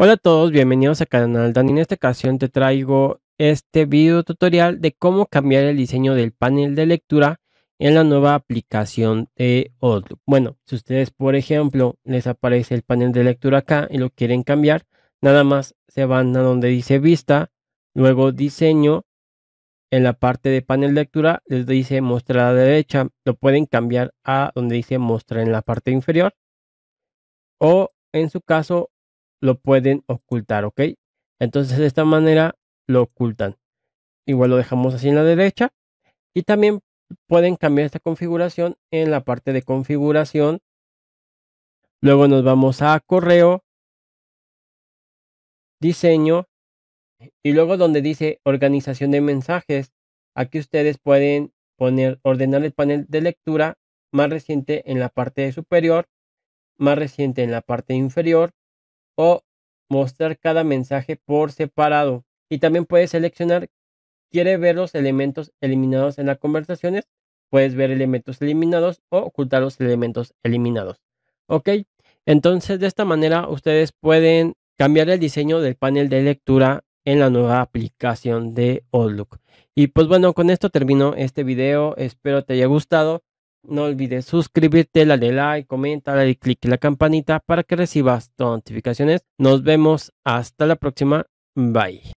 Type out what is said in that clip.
Hola a todos, bienvenidos a canal Dan. En esta ocasión te traigo este video tutorial de cómo cambiar el diseño del panel de lectura en la nueva aplicación de Outlook. Bueno, si ustedes por ejemplo les aparece el panel de lectura acá y lo quieren cambiar, nada más se van a donde dice vista, luego diseño, en la parte de panel de lectura les dice mostrar a la derecha, lo pueden cambiar a donde dice mostrar en la parte inferior o en su caso lo pueden ocultar, ¿ok? Entonces de esta manera lo ocultan. Igual lo dejamos así en la derecha. Y también pueden cambiar esta configuración en la parte de configuración. Luego nos vamos a correo, diseño y luego donde dice organización de mensajes. Aquí ustedes pueden poner, ordenar el panel de lectura más reciente en la parte superior, más reciente en la parte inferior o mostrar cada mensaje por separado. Y también puedes seleccionar, quiere ver los elementos eliminados en las conversaciones, puedes ver elementos eliminados o ocultar los elementos eliminados. ¿Ok? Entonces, de esta manera, ustedes pueden cambiar el diseño del panel de lectura en la nueva aplicación de Outlook. Y pues bueno, con esto termino este video. Espero te haya gustado. No olvides suscribirte, darle like, comentar y click en la campanita para que recibas notificaciones. Nos vemos hasta la próxima. Bye.